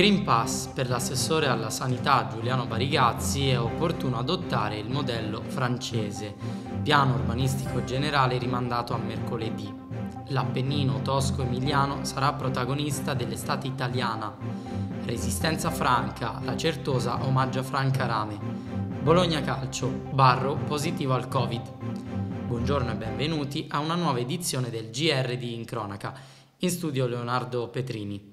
Green Pass per l'assessore alla sanità Giuliano Barigazzi è opportuno adottare il modello francese, piano urbanistico generale rimandato a mercoledì. L'Appennino tosco-emiliano sarà protagonista dell'estate italiana. Resistenza Franca, la Certosa omaggia Franca Rame. Bologna Calcio, Barro positivo al Covid. Buongiorno e benvenuti a una nuova edizione del GR di In Cronaca. In studio Leonardo Petrini.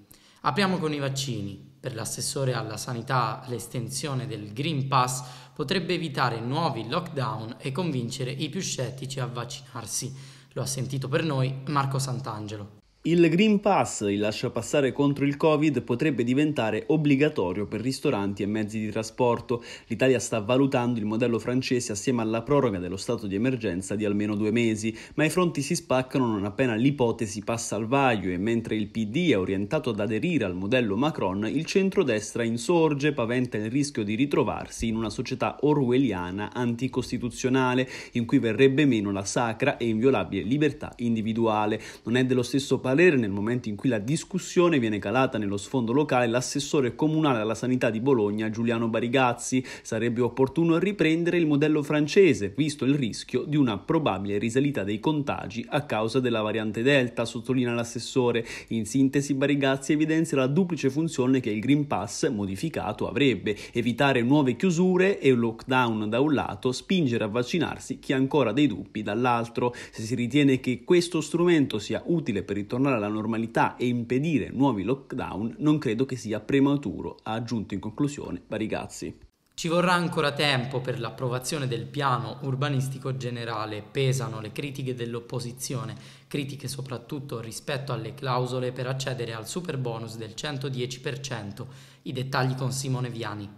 Apriamo con i vaccini. Per l'assessore alla sanità l'estensione del Green Pass potrebbe evitare nuovi lockdown e convincere i più scettici a vaccinarsi. Lo ha sentito per noi Marco Sant'Angelo. Il Green Pass, il lasciapassare contro il Covid, potrebbe diventare obbligatorio per ristoranti e mezzi di trasporto. L'Italia sta valutando il modello francese assieme alla proroga dello stato di emergenza di almeno due mesi, ma i fronti si spaccano non appena l'ipotesi passa al vaglio e mentre il PD è orientato ad aderire al modello Macron, il centrodestra insorge, paventa il rischio di ritrovarsi in una società orwelliana anticostituzionale, in cui verrebbe meno la sacra e inviolabile libertà individuale. Non è dello stesso parere valere nel momento in cui la discussione viene calata nello sfondo locale l'assessore comunale alla sanità di Bologna Giuliano Barigazzi. Sarebbe opportuno riprendere il modello francese, visto il rischio di una probabile risalita dei contagi a causa della variante Delta, sottolinea l'assessore. In sintesi Barigazzi evidenzia la duplice funzione che il Green Pass modificato avrebbe, evitare nuove chiusure e lockdown da un lato, spingere a vaccinarsi chi ha ancora dei dubbi dall'altro. Se si ritiene che questo strumento sia utile per ritornare tornare alla normalità e impedire nuovi lockdown non credo che sia prematuro, ha aggiunto in conclusione Barigazzi. Ci vorrà ancora tempo per l'approvazione del piano urbanistico generale, pesano le critiche dell'opposizione, critiche soprattutto rispetto alle clausole per accedere al super bonus del 110%, i dettagli con Simone Viani.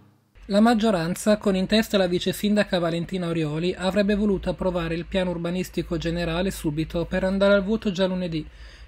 La maggioranza, con in testa la vice sindaca Valentina Orioli, avrebbe voluto approvare il piano urbanistico generale subito per andare al voto già lunedì,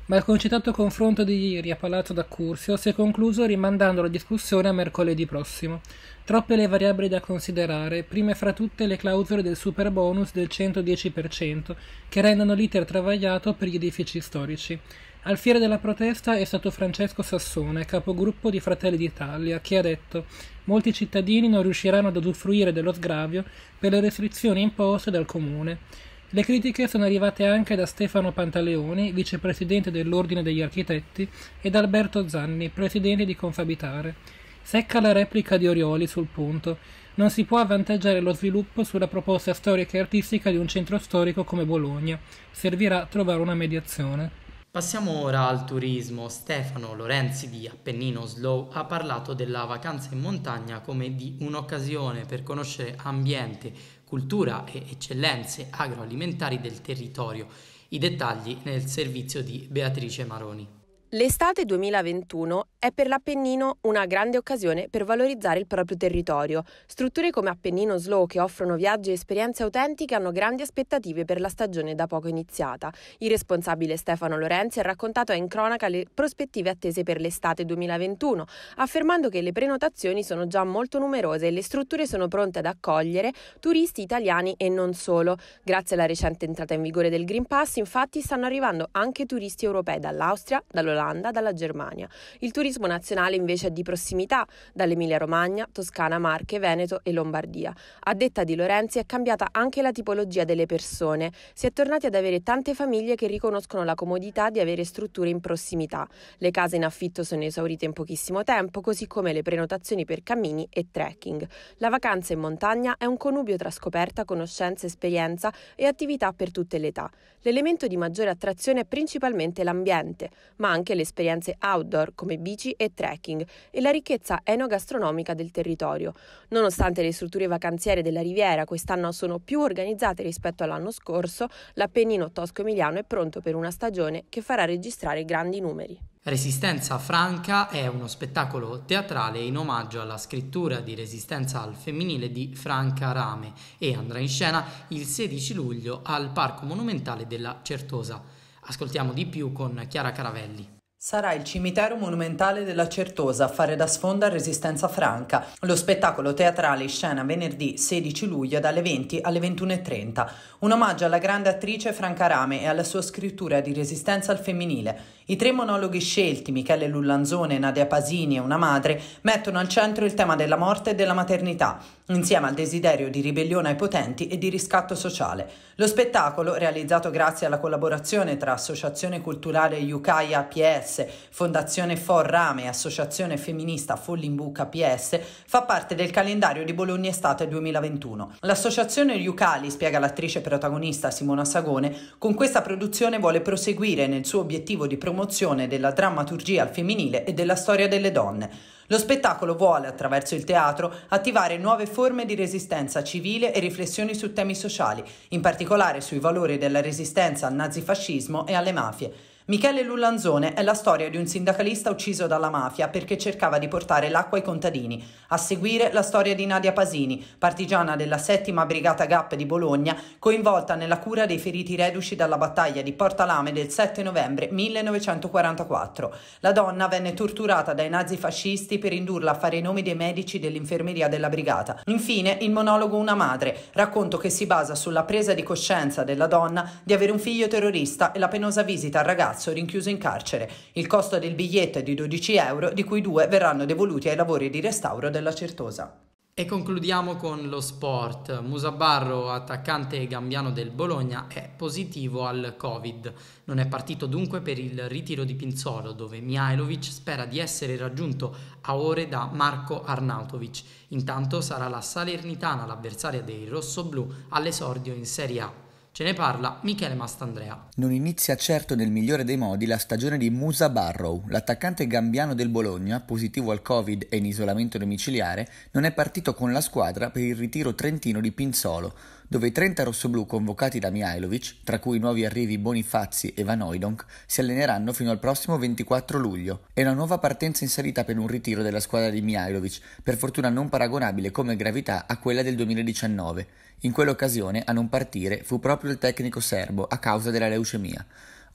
ma il concitato confronto di ieri a Palazzo d'Accursio si è concluso rimandando la discussione a mercoledì prossimo. Troppe le variabili da considerare, prime fra tutte le clausole del super bonus del 110%, che rendono l'iter travagliato per gli edifici storici. Al fiere della protesta è stato Francesco Sassone, capogruppo di Fratelli d'Italia, che ha detto «Molti cittadini non riusciranno ad usufruire dello sgravio per le restrizioni imposte dal Comune». Le critiche sono arrivate anche da Stefano Pantaleoni, vicepresidente dell'Ordine degli Architetti, e da Alberto Zanni, presidente di Confabitare. Secca la replica di Orioli sul punto. Non si può avvantaggiare lo sviluppo sulla proposta storica e artistica di un centro storico come Bologna. Servirà trovare una mediazione. Passiamo ora al turismo. Stefano Lorenzi di Appennino Slow ha parlato della vacanza in montagna come di un'occasione per conoscere ambiente, cultura e eccellenze agroalimentari del territorio. I dettagli nel servizio di Beatrice Maroni. L'estate 2021 è per l'Appennino una grande occasione per valorizzare il proprio territorio. Strutture come Appennino Slow che offrono viaggi e esperienze autentiche hanno grandi aspettative per la stagione da poco iniziata. Il responsabile Stefano Lorenzi ha raccontato in cronaca le prospettive attese per l'estate 2021, affermando che le prenotazioni sono già molto numerose e le strutture sono pronte ad accogliere turisti italiani e non solo. Grazie alla recente entrata in vigore del Green Pass, infatti, stanno arrivando anche turisti europei dall'Austria, dall'Olanda, dalla Germania. Il turismo turismo nazionale invece è di prossimità, dall'Emilia-Romagna, Toscana, Marche, Veneto e Lombardia. A detta di Lorenzi è cambiata anche la tipologia delle persone. Si è tornati ad avere tante famiglie che riconoscono la comodità di avere strutture in prossimità. Le case in affitto sono esaurite in pochissimo tempo, così come le prenotazioni per cammini e trekking. La vacanza in montagna è un connubio tra scoperta, conoscenza, esperienza e attività per tutte le età. L'elemento di maggiore attrazione è principalmente l'ambiente, ma anche le esperienze outdoor come bici turistici e trekking e la ricchezza enogastronomica del territorio. Nonostante le strutture vacanziere della Riviera quest'anno sono più organizzate rispetto all'anno scorso, l'Appennino tosco-emiliano è pronto per una stagione che farà registrare grandi numeri. Resistenza Franca è uno spettacolo teatrale in omaggio alla scrittura di Resistenza al femminile di Franca Rame e andrà in scena il 16 luglio al Parco Monumentale della Certosa. Ascoltiamo di più con Chiara Caravelli. Sarà il cimitero monumentale della Certosa a fare da sfondo a Resistenza Franca. Lo spettacolo teatrale in scena venerdì 16 luglio dalle 20 alle 21.30. Un omaggio alla grande attrice Franca Rame e alla sua scrittura di resistenza al femminile. I tre monologhi scelti, Michele Lullanzone, Nadia Pasini e una madre, mettono al centro il tema della morte e della maternità insieme al desiderio di ribellione ai potenti e di riscatto sociale. Lo spettacolo, realizzato grazie alla collaborazione tra Associazione Culturale Yukaia PS, Fondazione For Rame e Associazione Femminista Follimbuca PS, fa parte del calendario di Bologna Estate 2021. L'associazione Yucali, spiega l'attrice protagonista Simona Sagone, con questa produzione vuole proseguire nel suo obiettivo di promozione della drammaturgia al femminile e della storia delle donne. Lo spettacolo vuole, attraverso il teatro, attivare nuove forme di resistenza civile e riflessioni su temi sociali, in particolare sui valori della resistenza al nazifascismo e alle mafie. Michele Lullanzone è la storia di un sindacalista ucciso dalla mafia perché cercava di portare l'acqua ai contadini. A seguire la storia di Nadia Pasini, partigiana della 7 Brigata GAP di Bologna, coinvolta nella cura dei feriti reduci dalla battaglia di Porta Lame del 7 novembre 1944. La donna venne torturata dai nazifascisti per indurla a fare i nomi dei medici dell'infermeria della brigata. Infine, il monologo Una madre, racconto che si basa sulla presa di coscienza della donna di avere un figlio terrorista e la penosa visita al ragazzo ragazzo rinchiuso in carcere. Il costo del biglietto è di 12 euro, di cui due verranno devoluti ai lavori di restauro della Certosa. E concludiamo con lo sport. Musabarro, attaccante gambiano del Bologna, è positivo al Covid. Non è partito dunque per il ritiro di Pinzolo, dove Mihailovic spera di essere raggiunto a ore da Marco Arnautovic. Intanto sarà la Salernitana l'avversaria dei rossoblù all'esordio in Serie A. Ce ne parla Michele Mastandrea. Non inizia certo nel migliore dei modi la stagione di Musa Barrow. L'attaccante gambiano del Bologna, positivo al Covid e in isolamento domiciliare, non è partito con la squadra per il ritiro trentino di Pinzolo, dove i 30 rossoblù convocati da Mihailovic, tra cui i nuovi arrivi Bonifazzi e Vanoidonk, si alleneranno fino al prossimo 24 luglio. È una nuova partenza in salita per un ritiro della squadra di Mihailovic, per fortuna non paragonabile come gravità a quella del 2019. In quell'occasione a non partire fu proprio proprio del tecnico serbo a causa della leucemia.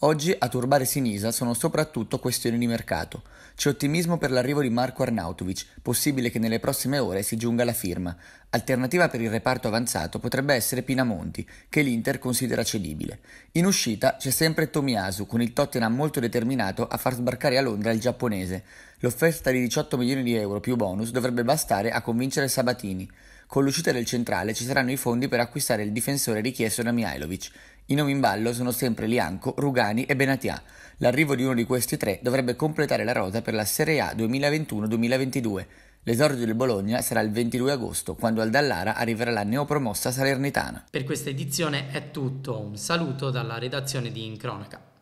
Oggi a turbare Sinisa sono soprattutto questioni di mercato. C'è ottimismo per l'arrivo di Marco Arnautovic, possibile che nelle prossime ore si giunga alla firma. Alternativa per il reparto avanzato potrebbe essere Pinamonti, che l'Inter considera cedibile. In uscita c'è sempre Tomiyasu, con il Tottenham molto determinato a far sbarcare a Londra il giapponese. L'offerta di 18 milioni di euro più bonus dovrebbe bastare a convincere Sabatini. Con l'uscita del centrale ci saranno i fondi per acquistare il difensore richiesto da Mihailovic. I nomi in ballo sono sempre Lianco, Rugani e Benatia. L'arrivo di uno di questi tre dovrebbe completare la rosa per la Serie A 2021-2022. L'esordio del Bologna sarà il 22 agosto, quando al Dallara arriverà la neopromossa Salernitana. Per questa edizione è tutto, un saluto dalla redazione di Incronaca.